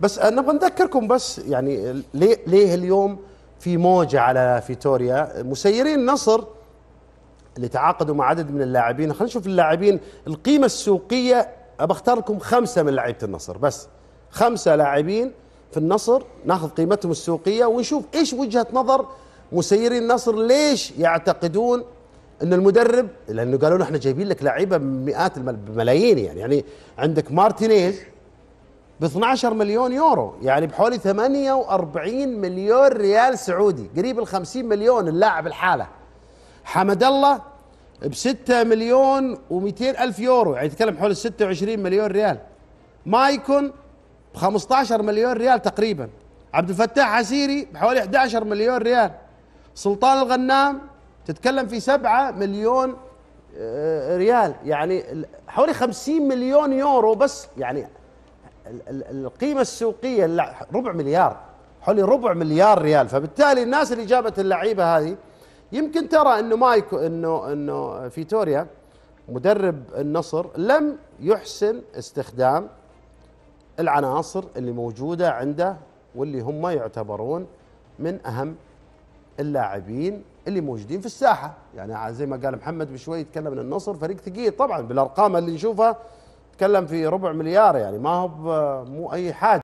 بس نبغى نذكركم بس يعني ليه ليه اليوم في موجه على فيتوريا مسيرين نصر اللي تعاقدوا مع عدد من اللاعبين خلينا نشوف اللاعبين القيمه السوقيه ابى اختار لكم خمسه من لعيبه النصر بس خمسه لاعبين في النصر ناخذ قيمتهم السوقيه ونشوف ايش وجهه نظر مسيرين النصر ليش يعتقدون ان المدرب لانه قالوا احنا جايبين لك لعيبه مئات الملايين يعني يعني عندك مارتينيز ب 12 مليون يورو يعني بحوالي 48 مليون ريال سعودي قريب ال 50 مليون اللاعب الحاله حمد الله ب 6 مليون و200 الف يورو يعني يتكلم حول 26 مليون ريال مايكون ب 15 مليون ريال تقريبا عبد الفتاح عسيري بحوالي 11 مليون ريال سلطان الغنام تتكلم في 7 مليون آه، ريال يعني حوالي 50 مليون يورو بس يعني القيمه السوقيه ربع مليار حوالي ربع مليار ريال فبالتالي الناس اللي جابت اللعيبه هذه يمكن ترى انه مايك انه انه فيتوريا مدرب النصر لم يحسن استخدام العناصر اللي موجوده عنده واللي هم يعتبرون من اهم اللاعبين اللي موجودين في الساحه يعني زي ما قال محمد بشوي يتكلم عن النصر فريق ثقيل طبعا بالارقام اللي نشوفها نتكلم في ربع مليار يعني ما هو مو اي حاجه